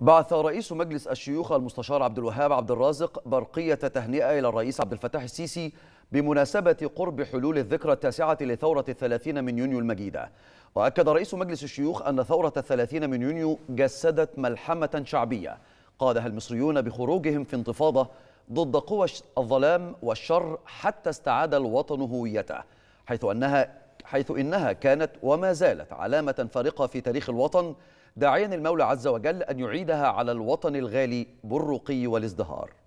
بعث رئيس مجلس الشيوخ المستشار عبد الوهاب عبد الرازق برقية تهنئة إلى الرئيس عبد الفتاح السيسي بمناسبة قرب حلول الذكرى التاسعة لثورة الثلاثين من يونيو المجيدة وأكد رئيس مجلس الشيوخ أن ثورة الثلاثين من يونيو جسدت ملحمة شعبية قادها المصريون بخروجهم في انتفاضة ضد قوى الظلام والشر حتى استعاد الوطن هويته حيث أنها حيث إنها كانت وما زالت علامة فارقة في تاريخ الوطن داعيا المولى عز وجل أن يعيدها على الوطن الغالي بالرقي والازدهار